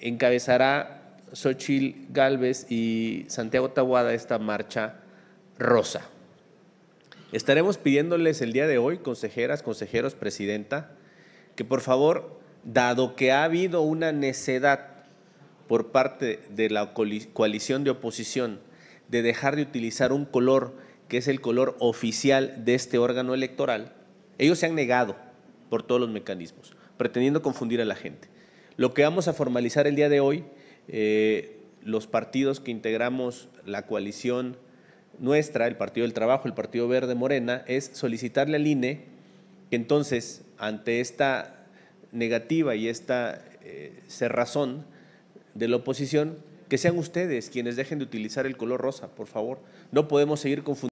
encabezará Xochil Galvez y Santiago Tahuada esta marcha rosa. Estaremos pidiéndoles el día de hoy, consejeras, consejeros, presidenta, que por favor, dado que ha habido una necedad por parte de la coalición de oposición de dejar de utilizar un color que es el color oficial de este órgano electoral, ellos se han negado por todos los mecanismos, pretendiendo confundir a la gente. Lo que vamos a formalizar el día de hoy, eh, los partidos que integramos la coalición nuestra, el Partido del Trabajo, el Partido Verde Morena, es solicitarle al INE que entonces, ante esta negativa y esta eh, cerrazón de la oposición, que sean ustedes quienes dejen de utilizar el color rosa, por favor. No podemos seguir confundiendo.